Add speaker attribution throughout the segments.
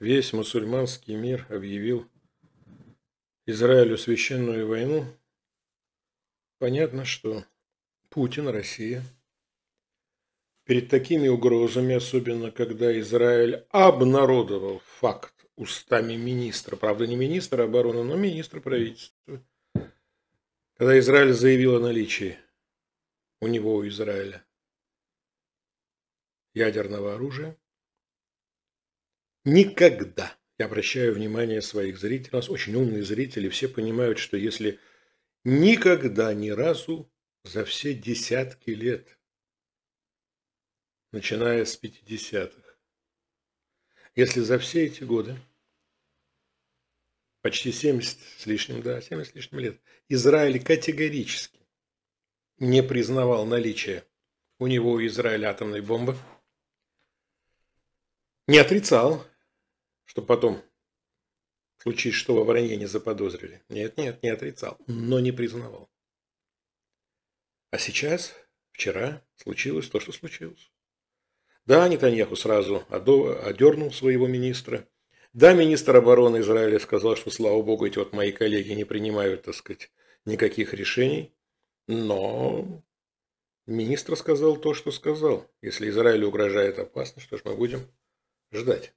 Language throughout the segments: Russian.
Speaker 1: весь мусульманский мир объявил Израилю священную войну, понятно, что Путин, Россия, перед такими угрозами, особенно когда Израиль обнародовал факт устами министра, правда не министра обороны, но министра правительства, когда Израиль заявил о наличии у него, у Израиля, ядерного оружия, Никогда. Я обращаю внимание своих зрителей. У нас очень умные зрители. Все понимают, что если никогда ни разу за все десятки лет, начиная с 50-х, если за все эти годы, почти 70 с лишним, да, 70 с лишним лет, Израиль категорически не признавал наличие у него у Израиля атомной бомбы, не отрицал чтобы потом случись что во вранье не заподозрили. Нет, нет, не отрицал, но не признавал. А сейчас, вчера, случилось то, что случилось. Да, Нетаньяху сразу одернул своего министра. Да, министр обороны Израиля сказал, что, слава богу, эти вот мои коллеги не принимают, так сказать, никаких решений. Но министр сказал то, что сказал. Если Израилю угрожает опасность, что ж мы будем ждать.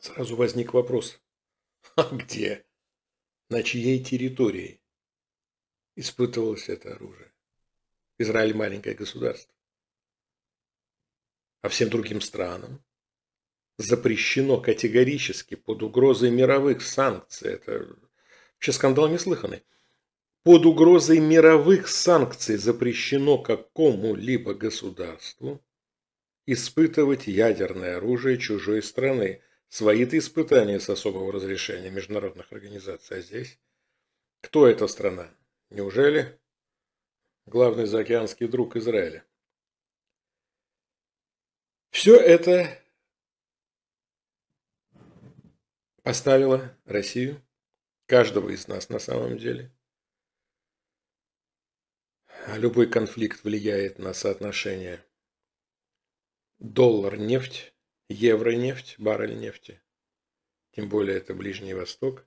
Speaker 1: Сразу возник вопрос. А где? На чьей территории испытывалось это оружие? Израиль – маленькое государство. А всем другим странам запрещено категорически под угрозой мировых санкций. Это вообще скандал неслыханный. Под угрозой мировых санкций запрещено какому-либо государству испытывать ядерное оружие чужой страны, Свои-то испытания с особого разрешения международных организаций, а здесь? Кто эта страна? Неужели главный заокеанский друг Израиля? Все это поставило Россию, каждого из нас на самом деле. А любой конфликт влияет на соотношение доллар-нефть евронефть, баррель нефти, тем более это Ближний Восток.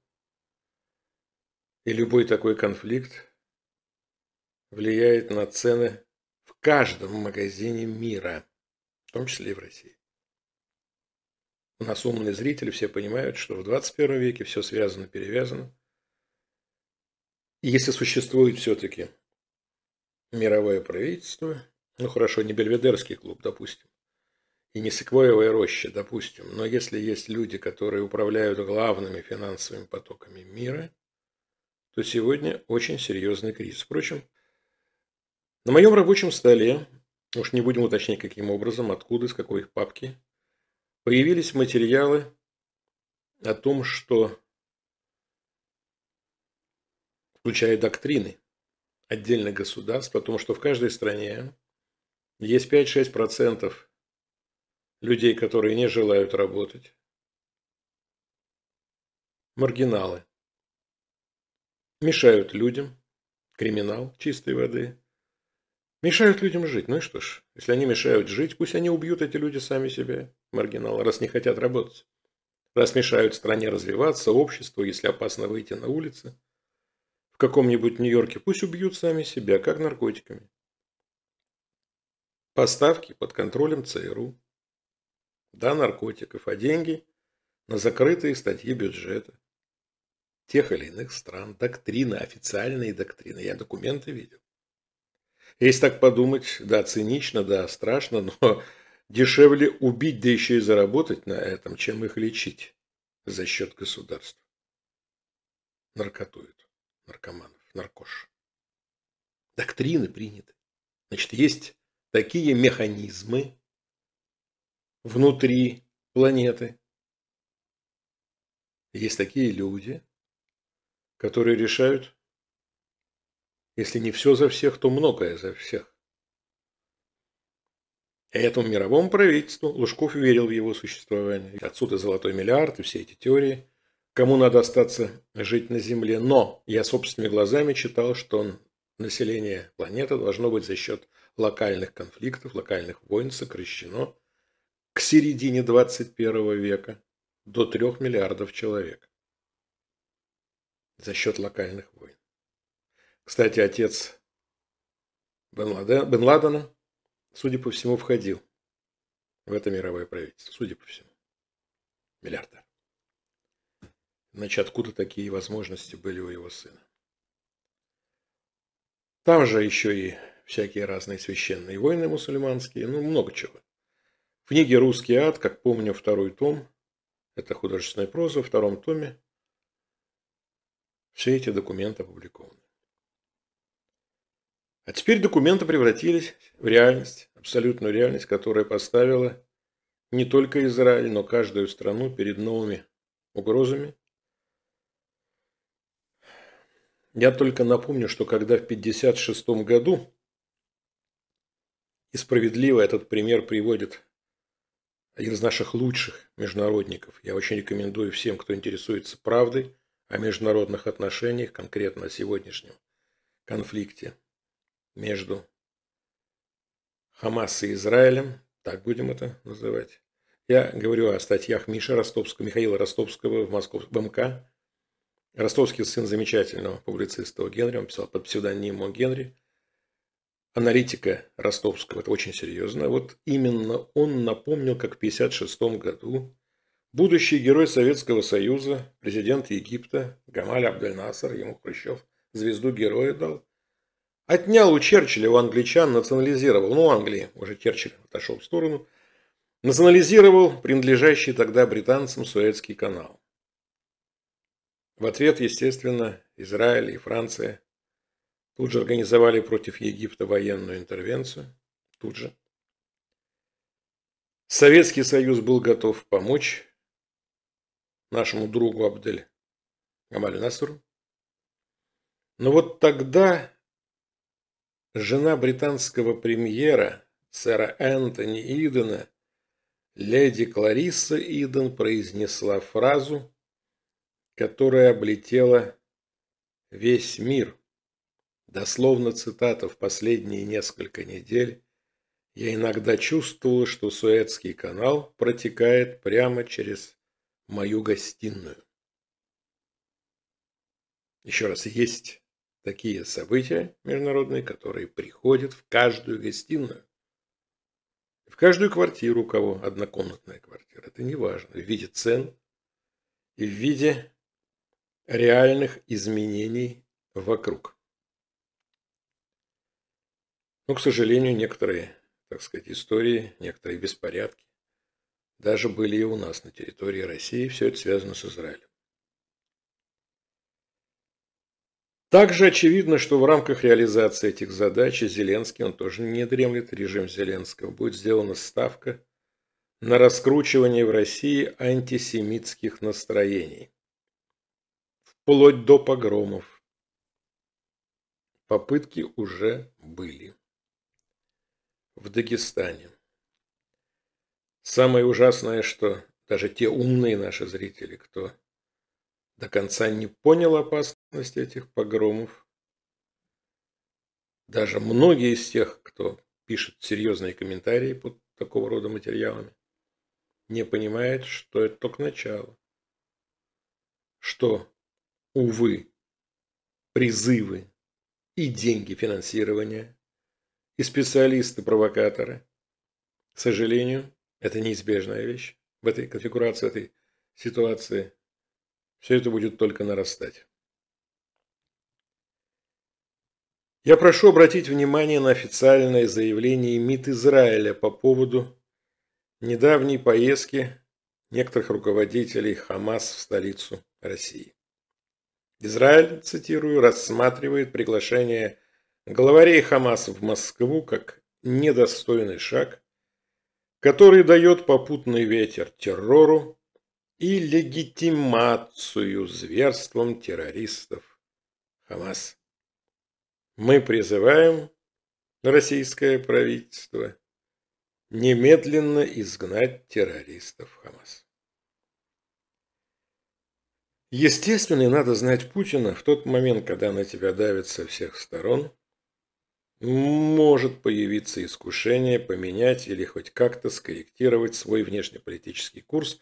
Speaker 1: И любой такой конфликт влияет на цены в каждом магазине мира, в том числе и в России. У нас умные зрители все понимают, что в 21 веке все связано, перевязано. И если существует все-таки мировое правительство, ну хорошо, не бельведерский клуб, допустим, и не секвоевая роща, допустим, но если есть люди, которые управляют главными финансовыми потоками мира, то сегодня очень серьезный кризис. Впрочем, на моем рабочем столе, уж не будем уточнять каким образом, откуда, из какой их папки, появились материалы о том, что, включая доктрины отдельных государств, о том, что в каждой стране есть 5-6% людей, которые не желают работать. Маргиналы. Мешают людям. Криминал чистой воды. Мешают людям жить. Ну и что ж, если они мешают жить, пусть они убьют эти люди сами себя, маргиналы, раз не хотят работать. Раз мешают стране развиваться, обществу, если опасно выйти на улицы. В каком-нибудь Нью-Йорке пусть убьют сами себя, как наркотиками. Поставки под контролем ЦРУ да, наркотиков, а деньги на закрытые статьи бюджета тех или иных стран, доктрины, официальные доктрины. Я документы видел. Если так подумать, да, цинично, да, страшно, но дешевле убить, да еще и заработать на этом, чем их лечить за счет государства. Наркотуют наркоманов, наркош. Доктрины приняты. Значит, есть такие механизмы, внутри планеты. Есть такие люди, которые решают, если не все за всех, то многое за всех. этому мировому правительству Лужков верил в его существование. Отсюда золотой миллиард и все эти теории. Кому надо остаться жить на Земле. Но я собственными глазами читал, что население планеты должно быть за счет локальных конфликтов, локальных войн сокращено к середине 21 века до 3 миллиардов человек за счет локальных войн. Кстати, отец Бен, Ладена, судя по всему, входил в это мировое правительство, судя по всему. Миллиардер. Значит, откуда такие возможности были у его сына? Там же еще и всякие разные священные войны мусульманские, ну, много чего книге «Русский ад», как помню, второй том, это художественная проза, в втором томе все эти документы опубликованы. А теперь документы превратились в реальность, абсолютную реальность, которая поставила не только Израиль, но каждую страну перед новыми угрозами. Я только напомню, что когда в 1956 году, и справедливо этот пример приводит один из наших лучших международников. Я очень рекомендую всем, кто интересуется правдой о международных отношениях, конкретно о сегодняшнем конфликте между Хамас и Израилем, так будем это называть. Я говорю о статьях Миши Ростовского, Михаила Ростовского в Москов, в МК. Ростовский сын замечательного публициста Генри, он писал под псевдонимом Генри аналитика Ростовского, это очень серьезно, вот именно он напомнил, как в 1956 году будущий герой Советского Союза, президент Египта Гамаль Абдельнасар, ему Хрущев звезду героя дал, отнял у Черчилля, у англичан, национализировал, ну, Англии, уже Черчилль отошел в сторону, национализировал принадлежащий тогда британцам Суэцкий канал. В ответ, естественно, Израиль и Франция Тут же организовали против Египта военную интервенцию. Тут же. Советский Союз был готов помочь нашему другу Абдель Гамалю Насру. Но вот тогда жена британского премьера сэра Энтони Идена, леди Клариса Иден, произнесла фразу, которая облетела весь мир – Дословно цитата в последние несколько недель, я иногда чувствовал, что Суэцкий канал протекает прямо через мою гостиную. Еще раз, есть такие события международные, которые приходят в каждую гостиную. В каждую квартиру, у кого однокомнатная квартира, это не важно, в виде цен и в виде реальных изменений вокруг. Но, ну, к сожалению, некоторые, так сказать, истории, некоторые беспорядки даже были и у нас на территории России. Все это связано с Израилем. Также очевидно, что в рамках реализации этих задач Зеленский, он тоже не дремлет, режим Зеленского, будет сделана ставка на раскручивание в России антисемитских настроений, вплоть до погромов. Попытки уже были в Дагестане. Самое ужасное, что даже те умные наши зрители, кто до конца не понял опасности этих погромов, даже многие из тех, кто пишет серьезные комментарии под такого рода материалами, не понимает, что это только начало. Что, увы, призывы и деньги финансирования и специалисты-провокаторы. К сожалению, это неизбежная вещь. В этой конфигурации, в этой ситуации все это будет только нарастать. Я прошу обратить внимание на официальное заявление МИД Израиля по поводу недавней поездки некоторых руководителей Хамас в столицу России. Израиль, цитирую, рассматривает приглашение главарей ХАМАС в Москву как недостойный шаг, который дает попутный ветер террору и легитимацию зверством террористов Хамас. Мы призываем российское правительство немедленно изгнать террористов Хамас. Естественно, и надо знать Путина в тот момент, когда на тебя давят со всех сторон, может появиться искушение поменять или хоть как-то скорректировать свой внешнеполитический курс.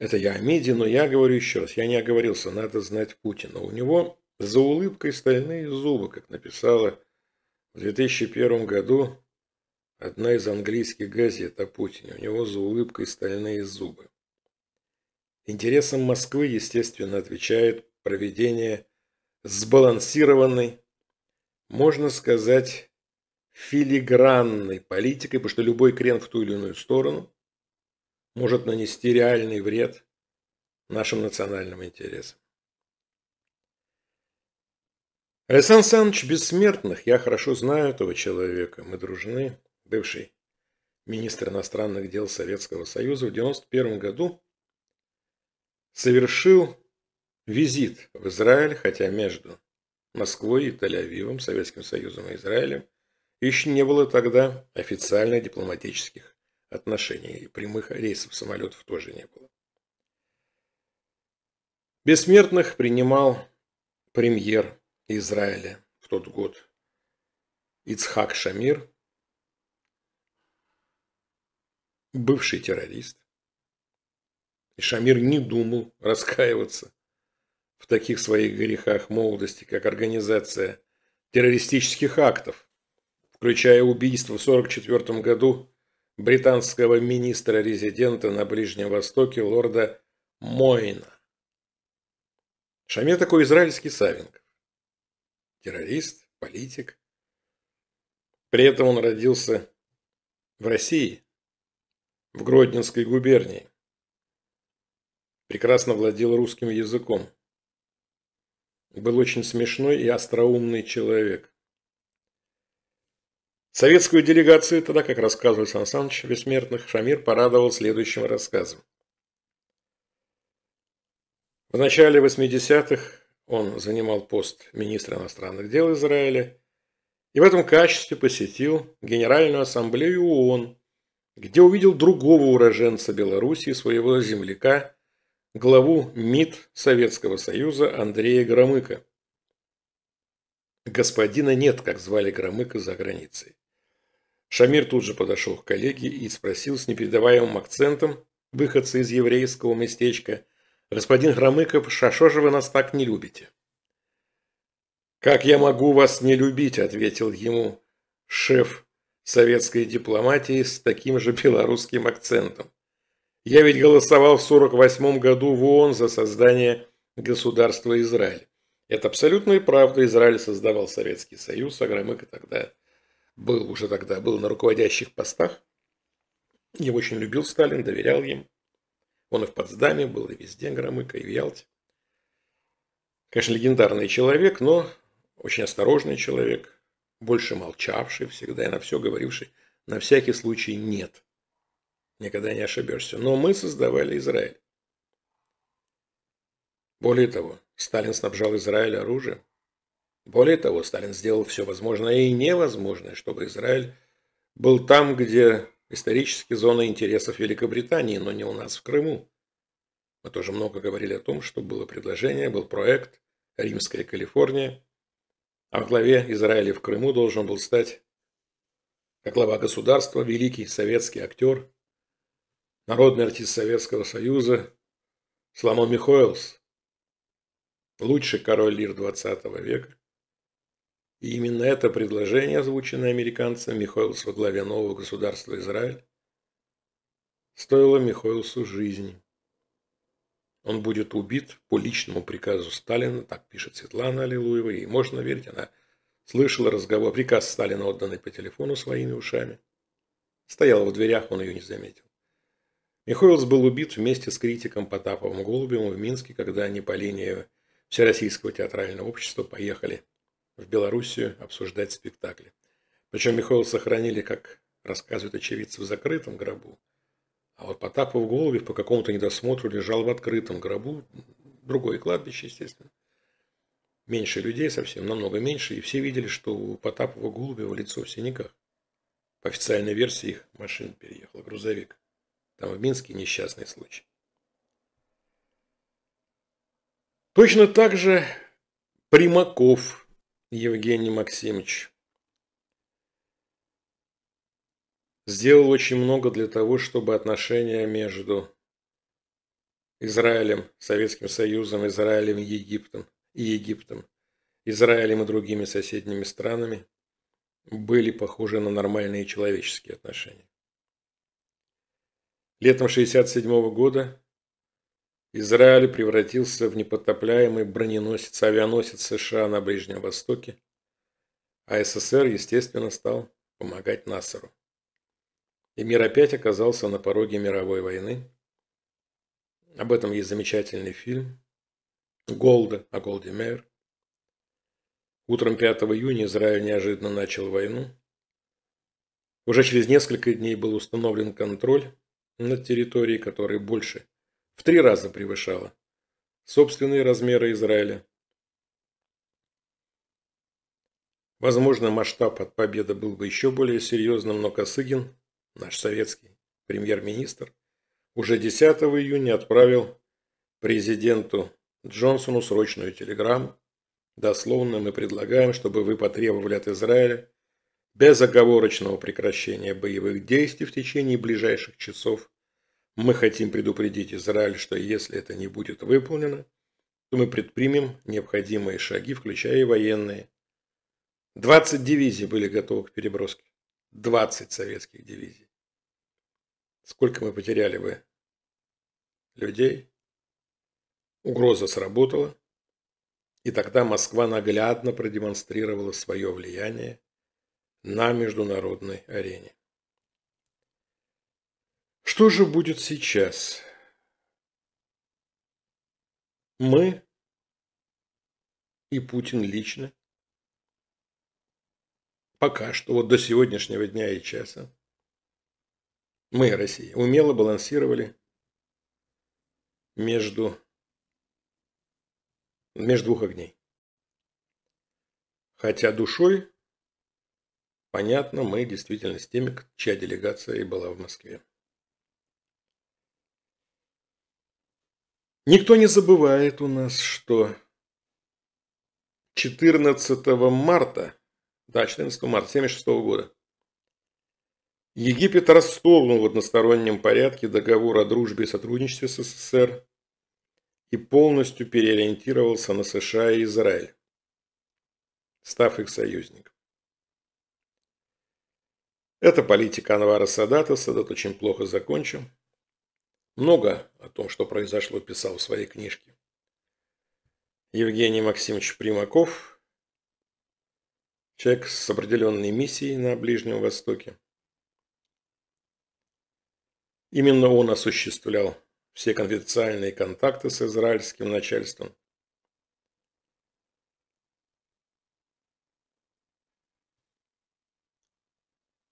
Speaker 1: Это я о МИДе, но я говорю еще раз, я не оговорился, надо знать Путина. У него за улыбкой стальные зубы, как написала в 2001 году одна из английских газет о Путине. У него за улыбкой стальные зубы. Интересам Москвы, естественно, отвечает проведение сбалансированной можно сказать, филигранной политикой, потому что любой крен в ту или иную сторону может нанести реальный вред нашим национальным интересам. Александр Александрович Бессмертных, я хорошо знаю этого человека, мы дружны, бывший министр иностранных дел Советского Союза, в 1991 году совершил визит в Израиль, хотя между Москвой и Тель-Авивом, Советским Союзом и Израилем, еще не было тогда официально дипломатических отношений, и прямых рейсов самолетов тоже не было. Бессмертных принимал премьер Израиля в тот год Ицхак Шамир, бывший террорист. И Шамир не думал раскаиваться в таких своих грехах молодости, как организация террористических актов, включая убийство в 1944 году британского министра-резидента на Ближнем Востоке лорда
Speaker 2: Мойна.
Speaker 1: Шаме такой израильский Савенков. Террорист, политик. При этом он родился в России, в Гродненской губернии. Прекрасно владел русским языком был очень смешной и остроумный человек. Советскую делегацию тогда, как рассказывал Сан Саныч Бессмертных, Шамир порадовал следующим рассказом. В начале 80-х он занимал пост министра иностранных дел Израиля и в этом качестве посетил Генеральную ассамблею ООН, где увидел другого уроженца Белоруссии, своего земляка главу МИД Советского Союза Андрея Громыка. Господина нет, как звали Громыка за границей. Шамир тут же подошел к коллеге и спросил с непередаваемым акцентом выходца из еврейского местечка. «Господин Громыков, шашо же вы нас так не любите?» «Как я могу вас не любить?» – ответил ему шеф советской дипломатии с таким же белорусским акцентом. Я ведь голосовал в 48 году в ООН за создание государства Израиль. Это абсолютная правда. Израиль создавал Советский Союз, а Громыко тогда был, уже тогда был на руководящих постах. Я очень любил Сталин, доверял им. Он и в Потсдаме был, и везде Громыко, и в Ялте. Конечно, легендарный человек, но очень осторожный человек, больше молчавший всегда и на все говоривший, на всякий случай нет – никогда не ошибешься. Но мы создавали Израиль. Более того, Сталин снабжал Израиль оружием. Более того, Сталин сделал все возможное и невозможное, чтобы Израиль был там, где исторически зона интересов Великобритании, но не у нас в Крыму. Мы тоже много говорили о том, что было предложение, был проект «Римская Калифорния», а в главе Израиля в Крыму должен был стать, как глава государства, великий советский актер народный артист Советского Союза Соломон Михоэлс, лучший король лир 20 века. И именно это предложение, озвученное американцем Михоэлс во главе нового государства Израиль, стоило Михоэлсу жизни. Он будет убит по личному приказу Сталина, так пишет Светлана Аллилуева, и можно верить, она слышала разговор, приказ Сталина, отданный по телефону своими ушами. Стояла в дверях, он ее не заметил. Михоэлс был убит вместе с критиком Потаповым Голубевым в Минске, когда они по линии Всероссийского театрального общества поехали в Белоруссию обсуждать спектакли. Причем Михоэлс сохранили, как рассказывают очевидцы, в закрытом гробу. А вот Потапов Голубев по какому-то недосмотру лежал в открытом гробу, другое кладбище, естественно. Меньше людей совсем, намного меньше, и все видели, что у Потапова Голубева лицо в синяках. По официальной версии их машина переехала, грузовик. Там в Минске несчастный случай. Точно так же Примаков Евгений Максимович сделал очень много для того, чтобы отношения между Израилем, Советским Союзом, Израилем и Египтом, и Египтом, Израилем и другими соседними странами были похожи на нормальные человеческие отношения. Летом 1967 года Израиль превратился в непотопляемый броненосец-авианосец США на Ближнем Востоке, а СССР, естественно, стал помогать Насару. И мир опять оказался на пороге мировой войны. Об этом есть замечательный фильм Голда о Голде Мейер. Утром 5 июня Израиль неожиданно начал войну. Уже через несколько дней был установлен контроль на территории которой больше. В три раза превышала собственные размеры Израиля. Возможно, масштаб от победы был бы еще более серьезным, но Косыгин, наш советский премьер-министр, уже 10 июня отправил президенту Джонсону срочную телеграмму. Дословно мы предлагаем, чтобы вы потребовали от Израиля безоговорочного прекращения боевых действий в течение ближайших часов. Мы хотим предупредить Израиль, что если это не будет выполнено, то мы предпримем необходимые шаги, включая и военные. 20 дивизий были готовы к переброске. 20 советских дивизий. Сколько мы потеряли бы людей? Угроза сработала. И тогда Москва наглядно продемонстрировала свое влияние на международной арене. Что же будет сейчас? Мы и Путин лично пока что, вот до сегодняшнего дня и часа, мы, Россия, умело балансировали между, между двух огней. Хотя душой Понятно, мы действительно с теми, чья делегация и была в Москве. Никто не забывает у нас, что 14 марта, да, 14 марта 1976 года, Египет расторгнул в одностороннем порядке договор о дружбе и сотрудничестве с СССР и полностью переориентировался на США и Израиль, став их союзником. Это политика Анвара Садата, Садат очень плохо закончил. Много о том, что произошло, писал в своей книжке. Евгений Максимович Примаков, человек с определенной миссией на Ближнем Востоке. Именно он осуществлял все конфиденциальные контакты с израильским начальством,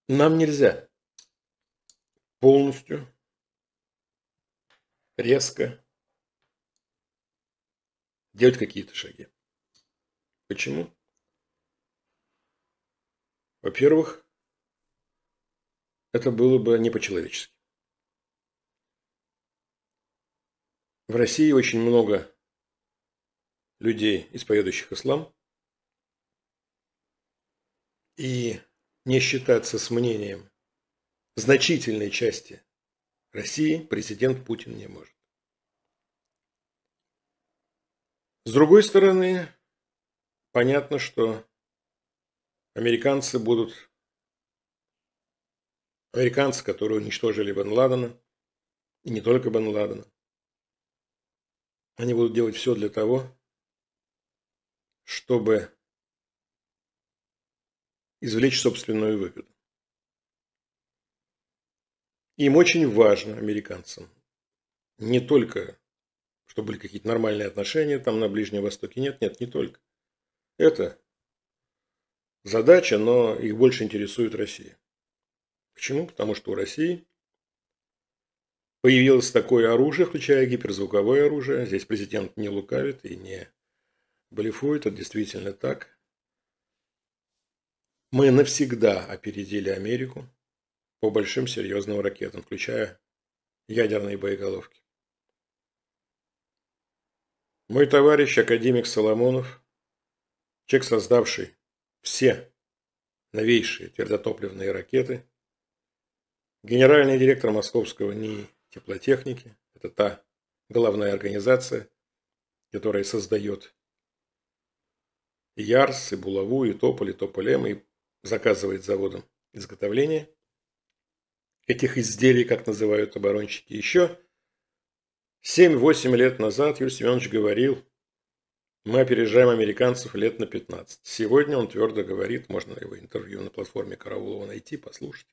Speaker 1: Нам нельзя полностью, резко делать какие-то шаги. Почему? Во-первых, это было бы не по-человечески. В России очень много людей, исповедующих ислам. И не считаться с мнением значительной части России президент Путин не может. С другой стороны, понятно, что американцы будут... Американцы, которые уничтожили Бен Ладена, и не только Бен Ладена, они будут делать все для того, чтобы извлечь собственную выгоду. Им очень важно, американцам, не только, чтобы были какие-то нормальные отношения, там на Ближнем Востоке нет, нет, не только. Это задача, но их больше интересует Россия. Почему? Потому что у России появилось такое оружие, включая гиперзвуковое оружие. Здесь президент не лукавит и не блефует, это действительно так – мы навсегда опередили Америку по большим серьезным ракетам, включая ядерные боеголовки. Мой товарищ, академик Соломонов, человек, создавший все новейшие твердотопливные ракеты, генеральный директор Московского НИИ теплотехники, это та головная организация, которая создает Ярс, и Булаву, и Тополь, и Тополем, и заказывает заводом изготовление этих изделий, как называют оборонщики. Еще 7-8 лет назад Юрий Семенович говорил, мы опережаем американцев лет на 15. Сегодня он твердо говорит, можно его интервью на платформе Караулова найти, послушать.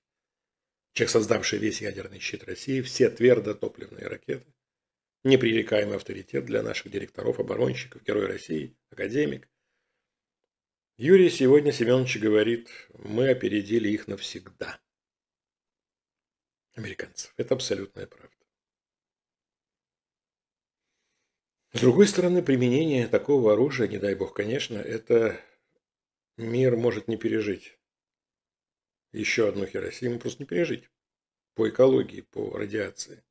Speaker 1: Человек, создавший весь ядерный щит России, все твердотопливные ракеты, непререкаемый авторитет для наших директоров, оборонщиков, герой России, академик. Юрий сегодня Семенович говорит, мы опередили их навсегда. Американцев. Это абсолютная правда. С другой стороны, применение такого оружия, не дай бог, конечно, это мир может не пережить. Еще одну Хиросиму просто не пережить. По экологии, по радиации.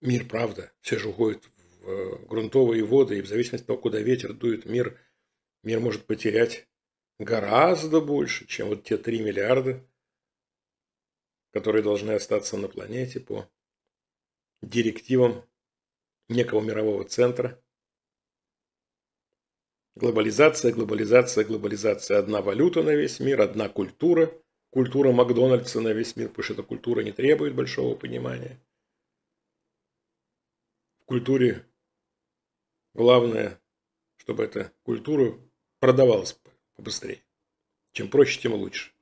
Speaker 1: Мир, правда, все же уходит в э, грунтовые воды, и в зависимости от того, куда ветер дует, мир – Мир может потерять гораздо больше, чем вот те 3 миллиарда, которые должны остаться на планете по директивам некого мирового центра. Глобализация, глобализация, глобализация. Одна валюта на весь мир, одна культура. Культура Макдональдса на весь мир, потому что эта культура не требует большого понимания. В культуре главное, чтобы эта культура продавалось побыстрее. Чем проще, тем лучше.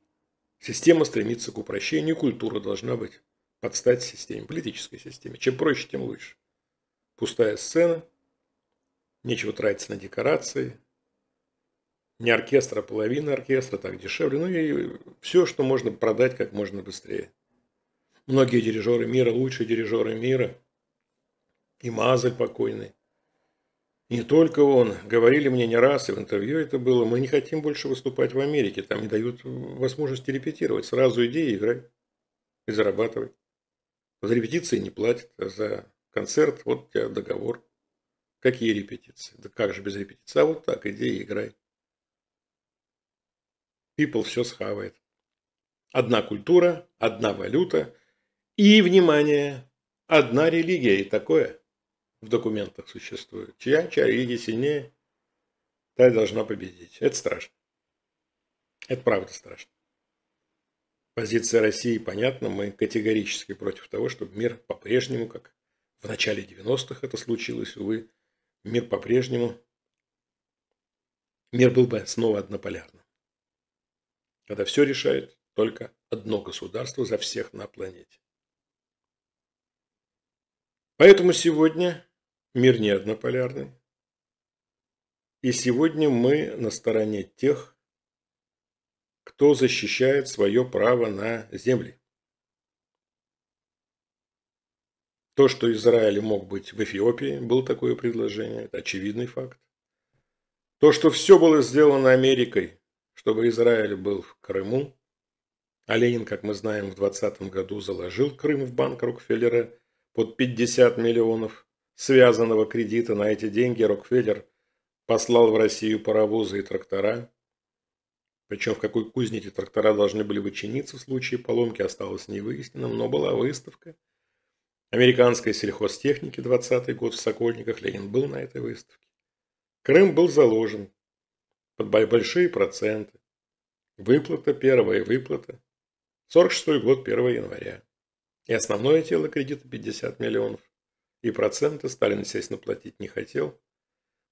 Speaker 1: Система стремится к упрощению, культура должна быть под стать системе, политической системе. Чем проще, тем лучше. Пустая сцена, нечего тратиться на декорации, не оркестра, а половина оркестра, так дешевле. Ну и все, что можно продать как можно быстрее. Многие дирижеры мира, лучшие дирижеры мира, и Мазель покойный, не только он. Говорили мне не раз, и в интервью это было. Мы не хотим больше выступать в Америке. Там не дают возможности репетировать. Сразу иди и играй. И зарабатывай. За репетиции не платят, а за концерт вот у тебя договор. Какие репетиции? Да как же без репетиции? А вот так, иди и играй. People все схавает. Одна культура, одна валюта и, внимание, одна религия и такое в документах существует. Чья чариги сильнее, та и должна победить. Это страшно. Это правда страшно. Позиция России понятна. Мы категорически против того, чтобы мир по-прежнему, как в начале 90-х это случилось, увы, мир по-прежнему, мир был бы снова однополярным. Когда все решает только одно государство за всех на планете. Поэтому сегодня Мир не однополярный. И сегодня мы на стороне тех, кто защищает свое право на земли. То, что Израиль мог быть в Эфиопии, было такое предложение, это очевидный факт. То, что все было сделано Америкой, чтобы Израиль был в Крыму, а Ленин, как мы знаем, в 20 году заложил Крым в банк Рокфеллера под 50 миллионов связанного кредита на эти деньги Рокфеллер послал в Россию паровозы и трактора. Причем в какой кузне эти трактора должны были бы чиниться в случае поломки, осталось невыясненным, но была выставка. Американской сельхозтехники 20-й год в Сокольниках, Ленин был на этой выставке. Крым был заложен под большие проценты. Выплата, первая выплата. 46 год, 1 января. И основное тело кредита 50 миллионов. И проценты Сталин, естественно, платить не хотел.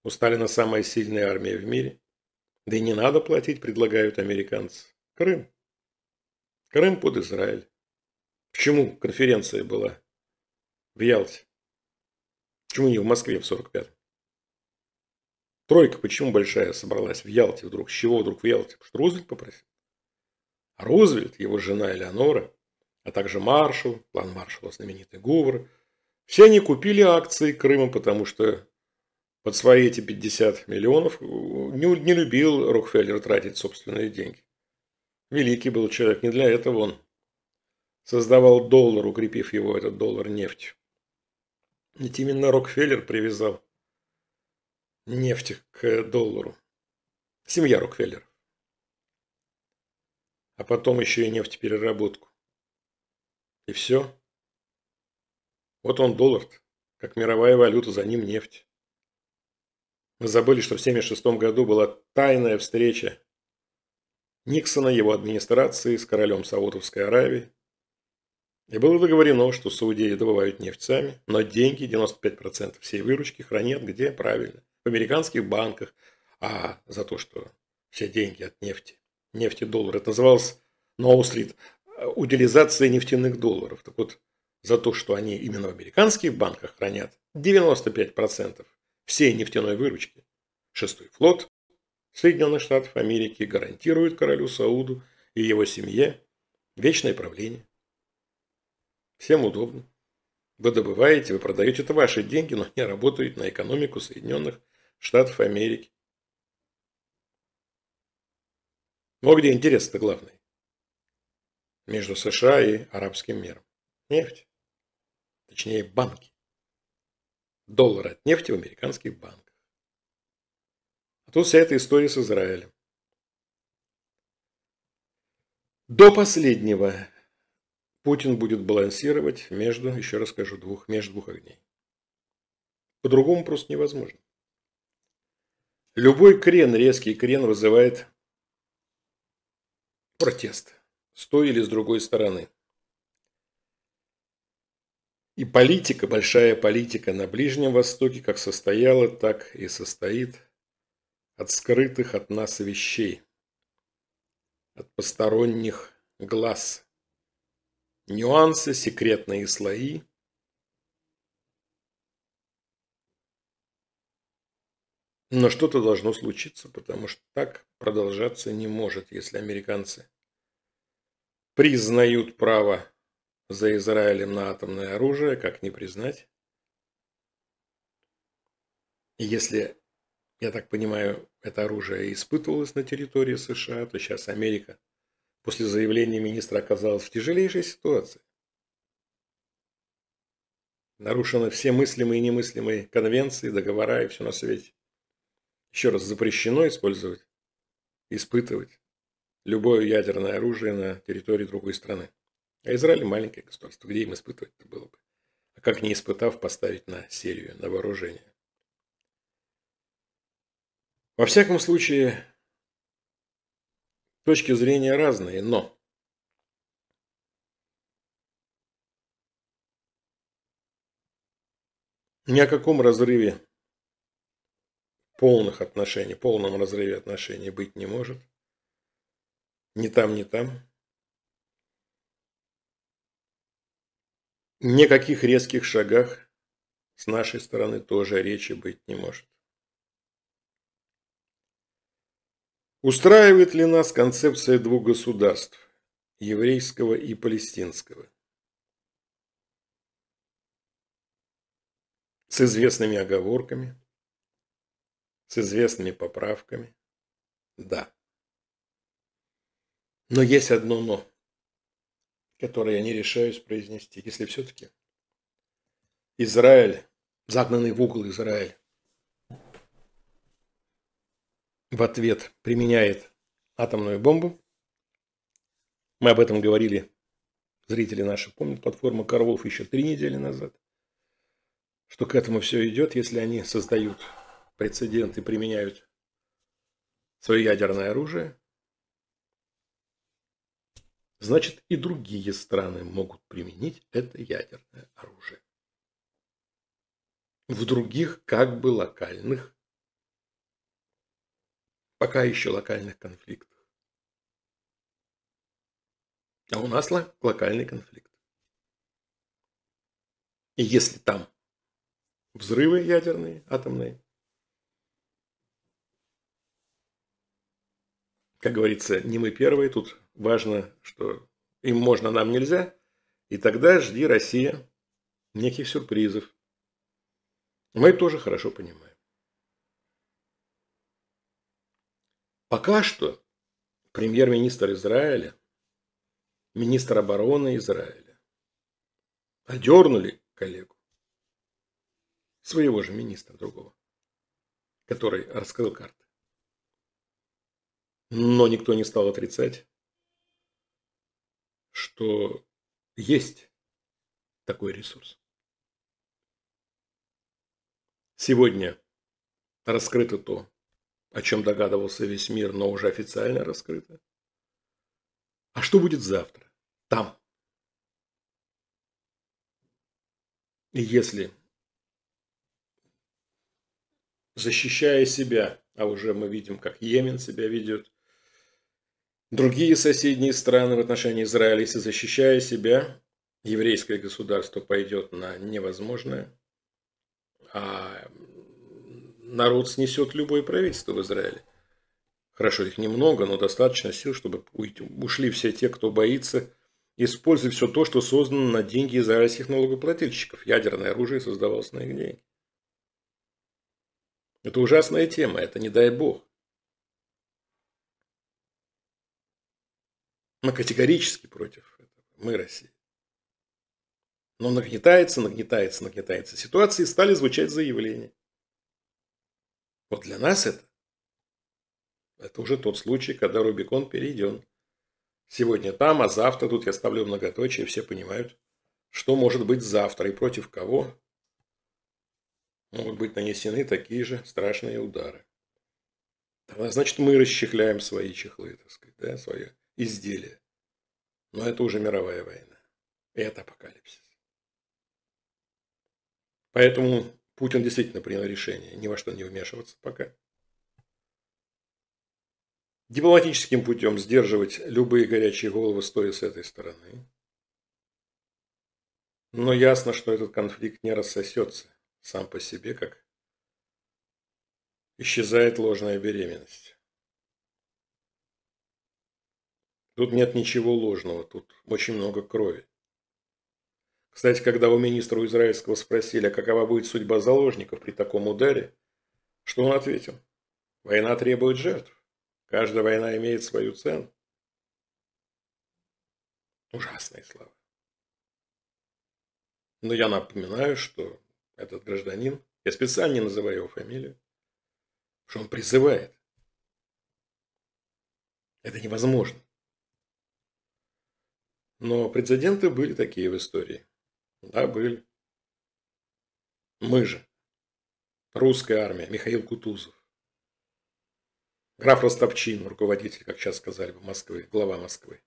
Speaker 1: У Сталина самая сильная армия в мире. Да и не надо платить, предлагают американцы. Крым. Крым под Израиль. Почему конференция была в Ялте? Почему не в Москве в 45-м? Тройка почему большая собралась в Ялте вдруг? С чего вдруг в Ялте? Потому что Рузвельт попросил. А Рузвельт, его жена Элеонора, а также маршал, план маршала знаменитый Гувр, все они купили акции Крыма, потому что под свои эти 50 миллионов э, не, не любил Рокфеллер тратить собственные деньги. Великий был человек, не для этого он создавал доллар, укрепив его этот доллар нефть. Ведь именно Рокфеллер привязал нефть к доллару. Семья Рокфеллер, А потом еще и нефтепереработку. И все. Вот он доллар, как мировая валюта, за ним нефть. Мы забыли, что в 1976 году была тайная встреча Никсона, его администрации с королем Саудовской Аравии. И было договорено, что Саудеи добывают нефть сами, но деньги, 95% всей выручки, хранят где? Правильно. В американских банках. А за то, что все деньги от нефти, нефти доллар, это называлось Ноу-стрит, э, утилизация нефтяных долларов. Так вот, за то, что они именно в американских банках хранят 95% всей нефтяной выручки. Шестой флот Соединенных Штатов Америки гарантирует королю Сауду и его семье вечное правление. Всем удобно. Вы добываете, вы продаете, это ваши деньги, но они работают на экономику Соединенных Штатов Америки. Но где интерес-то главный? Между США и арабским миром. Нефть точнее банки. Доллары от нефти в американских банках. А тут вся эта история с Израилем. До последнего Путин будет балансировать между, еще раз скажу, двух, между двух огней. По-другому просто невозможно. Любой крен, резкий крен вызывает протест с той или с другой стороны. И политика, большая политика на Ближнем Востоке как состояла, так и состоит от скрытых от нас вещей, от посторонних глаз. Нюансы, секретные слои – Но что-то должно случиться, потому что так продолжаться не может, если американцы признают право за Израилем на атомное оружие, как не признать? Если, я так понимаю, это оружие испытывалось на территории США, то сейчас Америка после заявления министра оказалась в тяжелейшей ситуации. Нарушены все мыслимые и немыслимые конвенции, договора и все на свете. Еще раз, запрещено использовать, испытывать любое ядерное оружие на территории другой страны. А Израиль маленькое государство, где им испытывать-то было бы? А как не испытав, поставить на серию, на вооружение? Во всяком случае, точки зрения разные, но ни о каком разрыве полных отношений, полном разрыве отношений быть не может. Ни там, ни там. Никаких резких шагах с нашей стороны тоже речи быть не может. Устраивает ли нас концепция двух государств, еврейского и палестинского? С известными оговорками, с известными поправками? Да. Но есть одно «но» которые я не решаюсь произнести, если все-таки Израиль, загнанный в угол Израиль, в ответ применяет атомную бомбу. Мы об этом говорили, зрители наши помнят, платформа Корвов еще три недели назад, что к этому все идет, если они создают прецедент и применяют свое ядерное оружие, значит и другие страны могут применить это ядерное оружие. В других как бы локальных, пока еще локальных конфликтах. А у нас локальный конфликт. И если там взрывы ядерные, атомные, как говорится, не мы первые тут важно, что им можно, а нам нельзя. И тогда жди, Россия, неких сюрпризов. Мы тоже хорошо понимаем. Пока что премьер-министр Израиля, министр обороны Израиля, одернули коллегу, своего же министра другого, который раскрыл карты. Но никто не стал отрицать, что есть такой ресурс. Сегодня раскрыто то, о чем догадывался весь мир, но уже официально раскрыто. А что будет завтра? Там. И если, защищая себя, а уже мы видим, как Йемен себя ведет, Другие соседние страны в отношении Израиля, если защищая себя, еврейское государство пойдет на невозможное, а народ снесет любое правительство в Израиле. Хорошо, их немного, но достаточно сил, чтобы уйти, ушли все те, кто боится, используя все то, что создано на деньги израильских налогоплательщиков. Ядерное оружие создавалось на их деньги. Это ужасная тема, это не дай бог. Мы категорически против этого. Мы Россия. Но нагнетается, нагнетается, нагнетается ситуация, и стали звучать заявления. Вот для нас это, это уже тот случай, когда Рубикон перейден. Сегодня там, а завтра тут я ставлю многоточие, все понимают, что может быть завтра и против кого могут быть нанесены такие же страшные удары. значит, мы расчехляем свои чехлы, так сказать, да, свое изделия. Но это уже мировая война. это апокалипсис. Поэтому Путин действительно принял решение ни во что не вмешиваться пока. Дипломатическим путем сдерживать любые горячие головы стоит с этой стороны. Но ясно, что этот конфликт не рассосется сам по себе, как исчезает ложная беременность. Тут нет ничего ложного, тут очень много крови. Кстати, когда у министра израильского спросили, а какова будет судьба заложников при таком ударе, что он ответил? Война требует жертв. Каждая война имеет свою цену. Ужасные слова. Но я напоминаю, что этот гражданин, я специально не называю его фамилию, что он призывает. Это невозможно. Но прецеденты были такие в истории. Да, были. Мы же. Русская армия. Михаил Кутузов. Граф Ростопчин, руководитель, как сейчас сказали бы, Москвы, глава Москвы.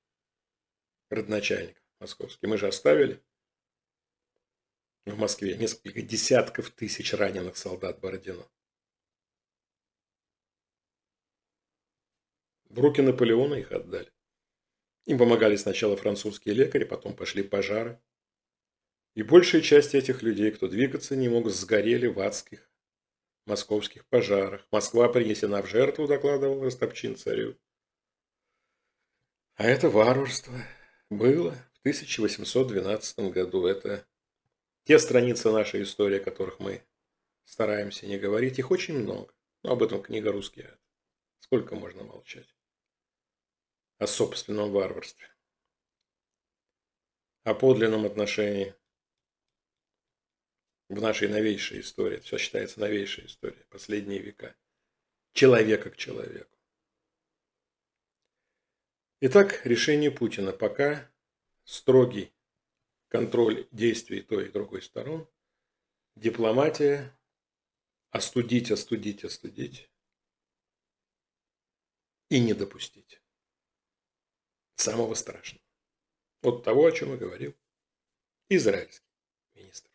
Speaker 1: Родначальник московский. Мы же оставили в Москве несколько десятков тысяч раненых солдат Бородино. В руки Наполеона их отдали. Им помогали сначала французские лекари, потом пошли пожары. И большая часть этих людей, кто двигаться не мог, сгорели в адских московских пожарах. Москва принесена в жертву, докладывал Ростопчин царю. А это варварство было в 1812 году. Это те страницы нашей истории, о которых мы стараемся не говорить. Их очень много. Но об этом книга «Русский ад». Сколько можно молчать? о собственном варварстве, о подлинном отношении в нашей новейшей истории, все считается новейшей историей, последние века, человека к человеку. Итак, решение Путина пока строгий контроль действий той и другой сторон, дипломатия, остудить, остудить, остудить и не допустить самого страшного. Вот того, о чем и говорил израильский министр.